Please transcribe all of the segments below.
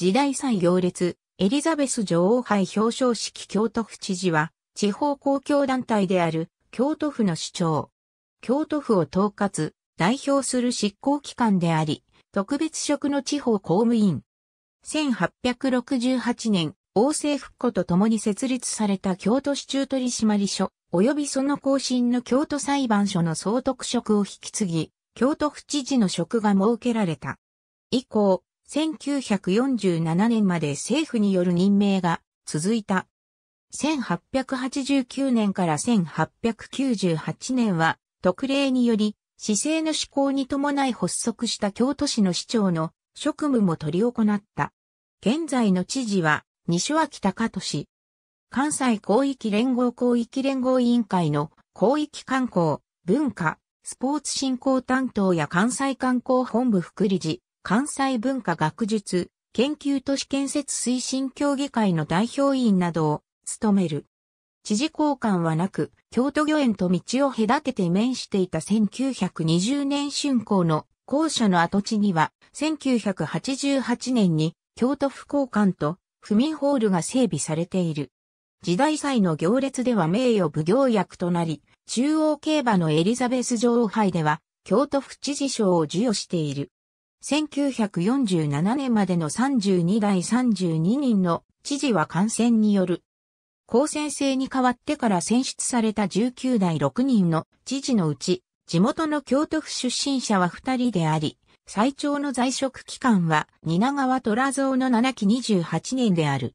時代祭行列、エリザベス女王杯表彰式京都府知事は、地方公共団体である京都府の市長。京都府を統括、代表する執行機関であり、特別職の地方公務員。1868年、王政復古と共に設立された京都市中取締所、及びその更新の京都裁判所の総督職を引き継ぎ、京都府知事の職が設けられた。以降、1947年まで政府による任命が続いた。1889年から1898年は特例により、市政の施行に伴い発足した京都市の市長の職務も取り行った。現在の知事は西脇隆俊。関西広域連合広域連合委員会の広域観光、文化、スポーツ振興担当や関西観光本部副理事、関西文化学術研究都市建設推進協議会の代表委員などを務める。知事交換はなく、京都御苑と道を隔てて面していた1920年春校の校舎の跡地には、1988年に京都府交換と府民ホールが整備されている。時代祭の行列では名誉奉行役となり、中央競馬のエリザベス女王杯では、京都府知事賞を授与している。1947年までの32代32人の知事は感染による。公選制に代わってから選出された19代6人の知事のうち、地元の京都府出身者は2人であり、最長の在職期間は蜷川虎蔵の7期28年である。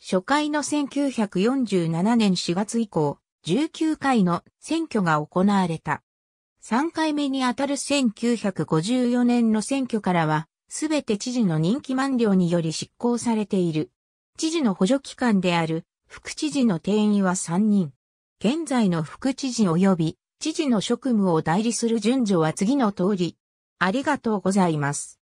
初回の1947年4月以降、19回の選挙が行われた。3回目にあたる1954年の選挙からは、すべて知事の任期満了により執行されている。知事の補助機関である副知事の定員は3人。現在の副知事及び知事の職務を代理する順序は次の通り。ありがとうございます。